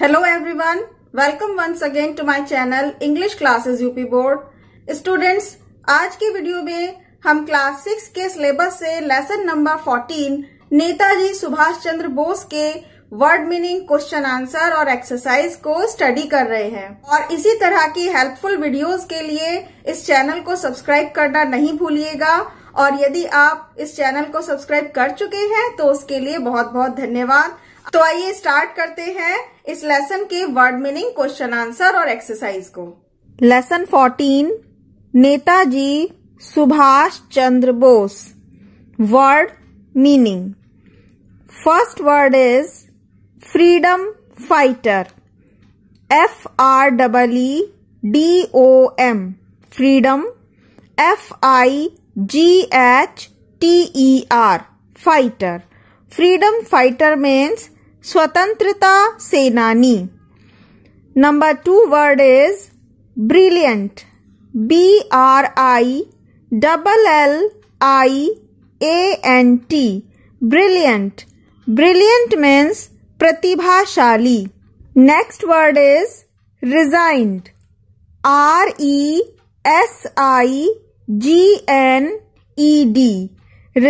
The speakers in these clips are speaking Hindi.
Hello everyone welcome once again to my channel English classes UP board students आज की वीडियो में हम क्लास सिक्स के सिलेबस से lesson number fourteen Netaji Subhash Chandra Bose के वर्ड मीनिंग क्वेश्चन आंसर और एक्सरसाइज को स्टडी कर रहे हैं और इसी तरह की हेल्पफुल वीडियोस के लिए इस चैनल को सब्सक्राइब करना नहीं भूलिएगा और यदि आप इस चैनल को सब्सक्राइब कर चुके हैं तो उसके लिए बहुत बहुत धन्यवाद तो आइए स्टार्ट करते हैं इस लेसन के वर्ड मीनिंग क्वेश्चन आंसर और एक्सरसाइज को lesson fourteen Netaji Subhash Chandra Bose word meaning first word is freedom fighter F R double E D O M freedom F I G H T E R fighter freedom fighter means स्वतंत्रता सेनानी number two word is brilliant B R I double L I A N T brilliant brilliant means प्रतिभाशाली next word is resigned R E S I G N E D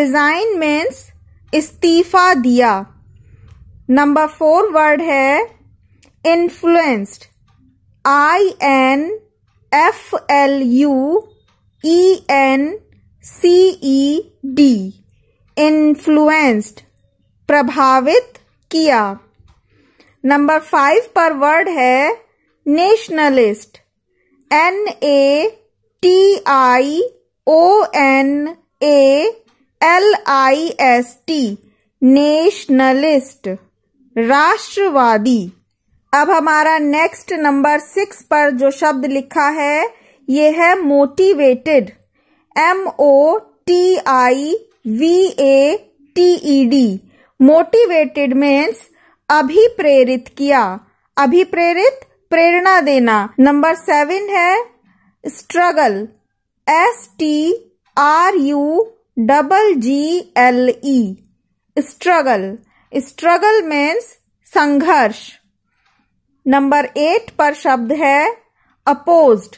resign means इस्तीफा दिया नंबर फोर वर्ड है influenced I N F L U E N C E D influenced प्रभावित किया नंबर फाइव पर वर्ड है nationalist N A T I O N A L I S T nationalist राष्ट्रवादी अब हमारा नेक्स्ट नंबर सिक्स पर जो शब्द लिखा है ये है motivated M O T I V A T E D motivated means अभिप्रेरित किया अभिप्रेरित प्रेरणा देना नंबर सेवन है struggle S T R U double G L E struggle struggle means संघर्ष नंबर एट पर शब्द है opposed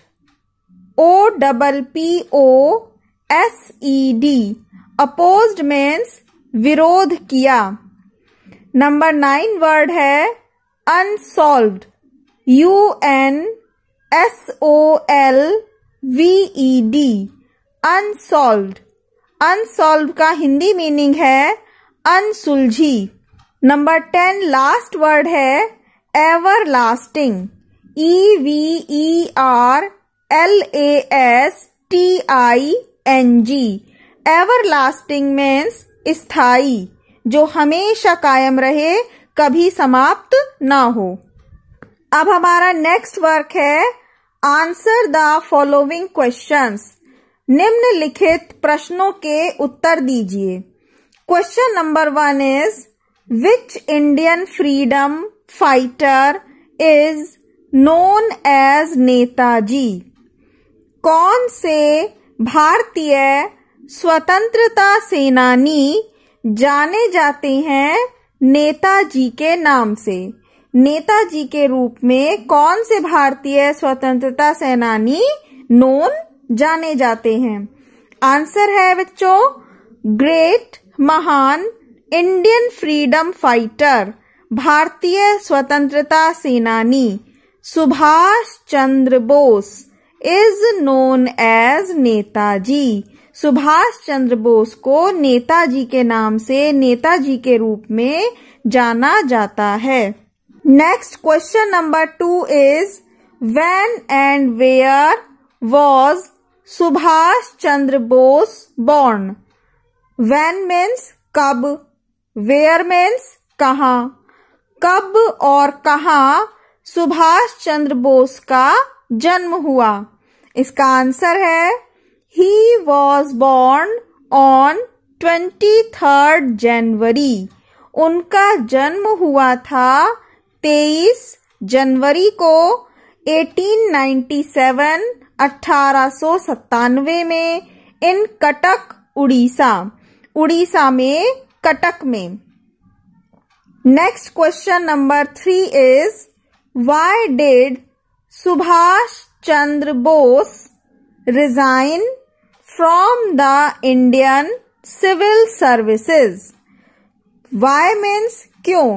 O double P O S E D opposed means विरोध किया नंबर नाइन वर्ड है unsolved U N S O L V E D unsolved unsolve का हिंदी मीनिंग है अनसुलझी नंबर टेन लास्ट वर्ड है everlasting E V E R L A S T I N G everlasting means स्थाई जो हमेशा कायम रहे कभी समाप्त ना हो अब हमारा नेक्स्ट वर्क है आंसर द फॉलोइंग क्वेश्चन निम्नलिखित प्रश्नों के उत्तर दीजिए question number one is Which Indian freedom fighter is known as Netaji? कौन से भारतीय स्वतंत्रता सेनानी जाने जाते हैं नेताजी के नाम से नेताजी के रूप में कौन से भारतीय स्वतंत्रता सेनानी नोन जाने जाते हैं आंसर है बच्चों ग्रेट महान इंडियन फ्रीडम फाइटर भारतीय स्वतंत्रता सेनानी Subhash Chandra Bose is known as Netaji Subhash Chandra Bose को नेताजी के नाम से नेताजी के रूप में जाना जाता है next question number two is when and where was Subhash Chandra Bose born when means कब वेयर मीन्स कहा कब और कहा सुभाष चंद्र बोस का जन्म हुआ इसका आंसर है he was born on twenty third January उनका जन्म हुआ था तेईस जनवरी को 1897 अठारह में इन कटक उड़ीसा उड़ीसा में कटक में next question number three is why did Subhash Chandra Bose resign from the Indian civil services why means क्यों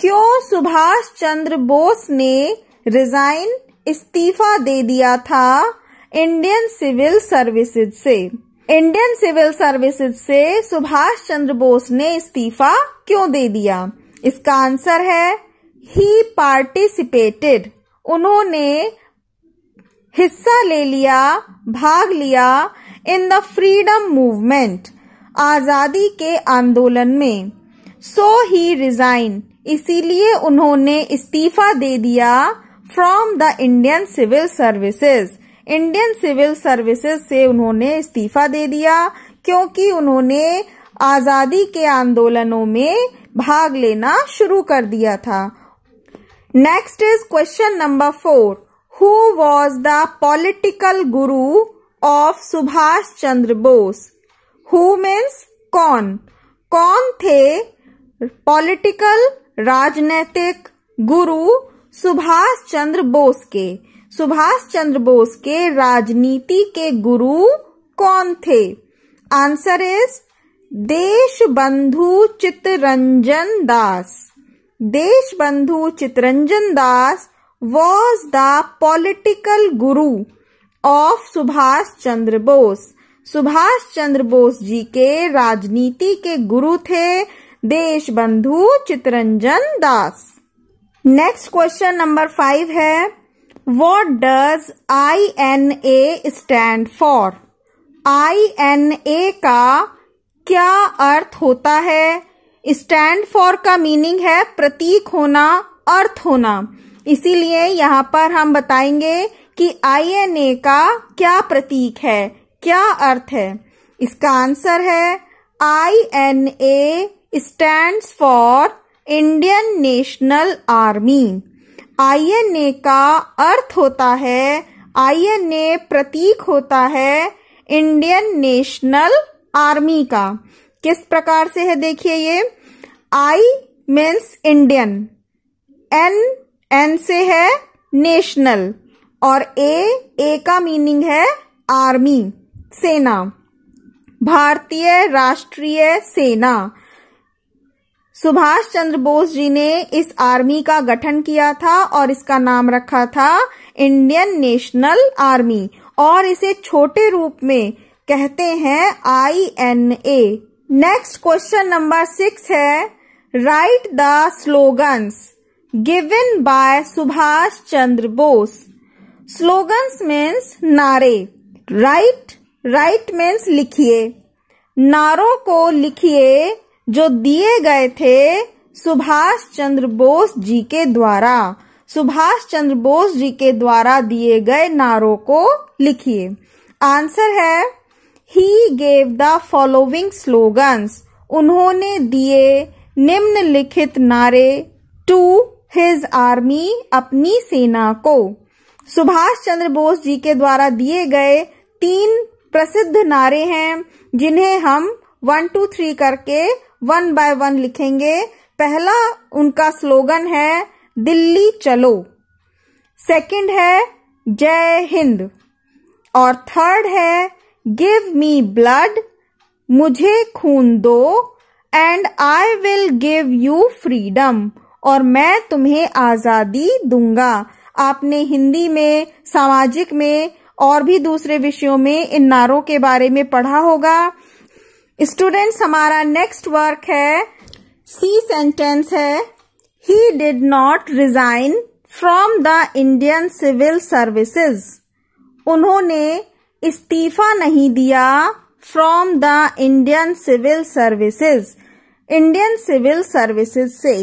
क्यों सुभाष चंद्र बोस ने रिजाइन इस्तीफा दे दिया था इंडियन सिविल सर्विसेज से इंडियन सिविल सर्विसेज से सुभाष चंद्र बोस ने इस्तीफा क्यों दे दिया इसका आंसर है ही पार्टिसिपेटेड उन्होंने हिस्सा ले लिया भाग लिया इन द फ्रीडम मूवमेंट आजादी के आंदोलन में सो ही रिजाइन इसीलिए उन्होंने इस्तीफा दे दिया from the Indian civil services Indian civil services से उन्होंने इस्तीफा दे दिया क्योंकि उन्होंने आज़ादी के आंदोलनों में भाग लेना शुरू कर दिया था next is question number four who was the political guru of Subhash Chandra Bose who means कौन कौन थे पॉलिटिकल राजनैतिक गुरु सुभाष चंद्र बोस के सुभाष चंद्र बोस के राजनीति के गुरु कौन थे आंसर इज देश Deshbandhu Chittaranjan Das Deshbandhu Chittaranjan Das was the political guru of Subhash Chandra Bose Subhash Chandra Bose ji के राजनीति के गुरु थे Deshbandhu Chittaranjan Das next question number five है What does INA stand for? INA का क्या अर्थ होता है स्टैंड फॉर का मीनिंग है प्रतीक होना अर्थ होना इसीलिए यहाँ पर हम बताएंगे कि ए का क्या प्रतीक है क्या अर्थ है इसका आंसर है A stand for Indian National Army INA का अर्थ होता है आईएनए प्रतीक होता है इंडियन नेशनल आर्मी का किस प्रकार से है देखिए ये I means Indian N N से है नेशनल और ए ए का मीनिंग है आर्मी सेना भारतीय राष्ट्रीय सेना सुभाष चंद्र बोस जी ने इस आर्मी का गठन किया था और इसका नाम रखा था इंडियन नेशनल आर्मी और इसे छोटे रूप में कहते हैं I N A next question number six is write the slogans given by Subhash Chandra Bose slogans means नारे राइट राइट मीन्स लिखिए नारों को लिखिए जो दिए गए थे सुभाष चंद्र बोस जी के द्वारा सुभाष चंद्र बोस जी के द्वारा दिए गए नारों को लिखिए आंसर है he gave the following slogans उन्होंने दिए निम्नलिखित नारे टू हिज आर्मी अपनी सेना को सुभाष चंद्र बोस जी के द्वारा दिए गए तीन प्रसिद्ध नारे हैं जिन्हें हम वन टू थ्री करके वन बाय वन लिखेंगे पहला उनका स्लोगन है दिल्ली चलो सेकंड है जय हिंद और थर्ड है गिव मी ब्लड मुझे खून दो and I will give you freedom और मैं तुम्हें आज़ादी दूंगा आपने हिंदी में सामाजिक में और भी दूसरे विषयों में इन नारों के बारे में पढ़ा होगा स्टूडेंट्स हमारा नेक्स्ट वर्क है सी सेंटेंस है he did not resign from the Indian civil services उन्होंने इस्तीफा नहीं दिया from the Indian civil services Indian civil services से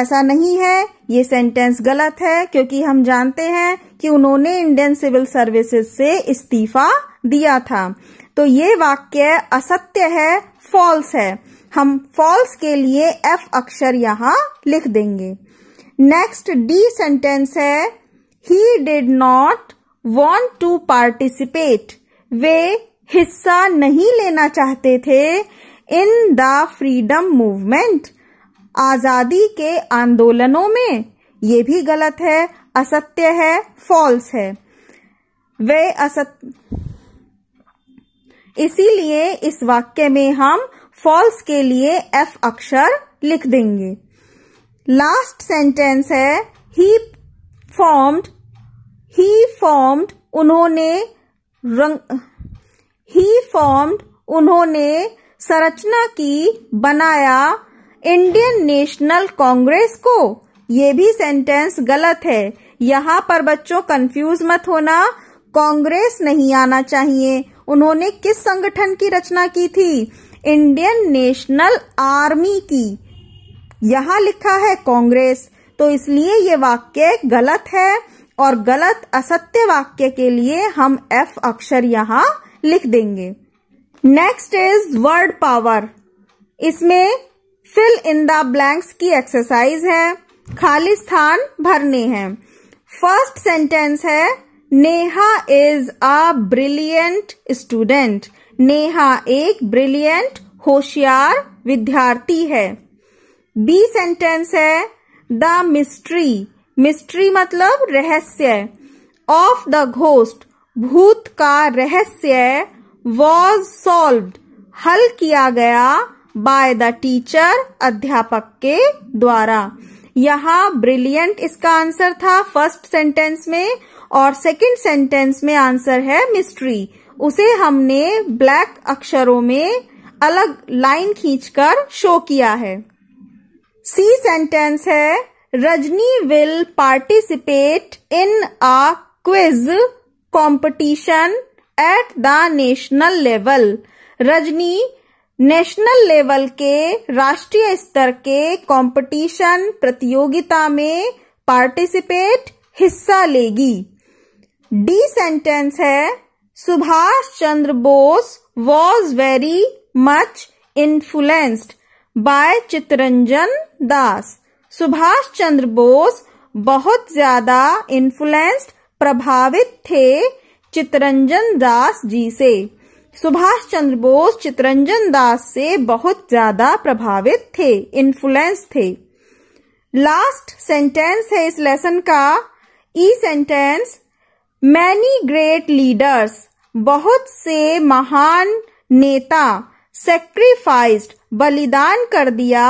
ऐसा नहीं है ये सेंटेंस गलत है क्योंकि हम जानते हैं कि उन्होंने इंडियन सिविल सर्विसेज से इस्तीफा दिया था तो ये वाक्य असत्य है फॉल्स है हम फॉल्स के लिए एफ अक्षर यहां लिख देंगे नेक्स्ट डी सेंटेंस है he did not want to participate वे हिस्सा नहीं लेना चाहते थे इन द फ्रीडम मूवमेंट आजादी के आंदोलनों में ये भी गलत है असत्य है फॉल्स है वे असत्य इसीलिए इस वाक्य में हम फॉल्स के लिए एफ अक्षर लिख देंगे लास्ट सेंटेंस है ही फॉर्म्ड ही फॉर्म्ड उन्होंने रंग ही फॉर्म्ड उन्होंने संरचना की बनाया इंडियन नेशनल कांग्रेस को ये भी सेंटेंस गलत है यहाँ पर बच्चों कंफ्यूज मत होना कांग्रेस नहीं आना चाहिए उन्होंने किस संगठन की रचना की थी इंडियन नेशनल आर्मी की यहां लिखा है कांग्रेस तो इसलिए ये वाक्य गलत है और गलत असत्य वाक्य के लिए हम एफ अक्षर यहां लिख देंगे नेक्स्ट इज वर्ड पावर इसमें फिल इन द ब्लैंक्स की एक्सरसाइज है खाली स्थान भरने हैं फर्स्ट सेंटेंस है Neha is a brilliant student Neha एक ब्रिलियंट होशियार विद्यार्थी है बी सेंटेंस है द मिस्ट्री मिस्ट्री मतलब रहस्य ऑफ द घोस्ट भूत का रहस्य वॉज सॉल्व्ड हल किया गया बाय द टीचर अध्यापक के द्वारा यहाँ ब्रिलियंट इसका आंसर था फर्स्ट सेंटेंस में और सेकंड सेंटेंस में आंसर है मिस्ट्री उसे हमने ब्लैक अक्षरों में अलग लाइन खींचकर शो किया है सी सेंटेंस है Rajni will participate in a quiz competition at the national level Rajni national level के राष्ट्रीय स्तर के कंपटीशन प्रतियोगिता में पार्टिसिपेट हिस्सा लेगी डी सेंटेंस है Subhash Chandra Bose was very much influenced by Chittaranjan Das Subhash Chandra Bose बहुत ज्यादा इन्फ्लुएंस्ड प्रभावित थे चितरंजन दास जी से सुभाष चंद्र बोस चितरंजन दास से बहुत ज्यादा प्रभावित थे इन्फ्लुएंस थे लास्ट सेंटेंस है इस लेसन का E e sentence many great leaders बहुत से महान नेता सेक्रीफाइस्ड बलिदान कर दिया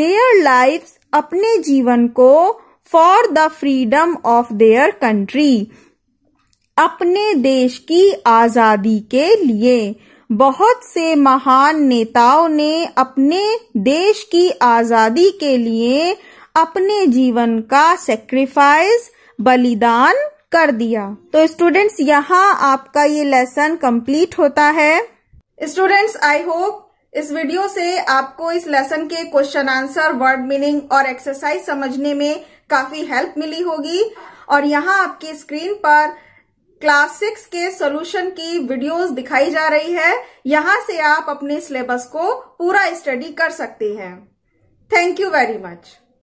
देयर लाइफ अपने जीवन को for the freedom of their country अपने देश की आजादी के लिए बहुत से महान नेताओं ने अपने देश की आजादी के लिए अपने जीवन का सेक्रीफाइस बलिदान कर दिया तो स्टूडेंट्स यहाँ आपका ये लेसन कंप्लीट होता है स्टूडेंट्स आई होप इस वीडियो से आपको इस लेसन के क्वेश्चन आंसर वर्ड मीनिंग और एक्सरसाइज समझने में काफी हेल्प मिली होगी और यहाँ आपकी स्क्रीन पर क्लास सिक्स के सॉल्यूशन की वीडियोस दिखाई जा रही है यहाँ से आप अपने सिलेबस को पूरा स्टडी कर सकते हैं थैंक यू वेरी मच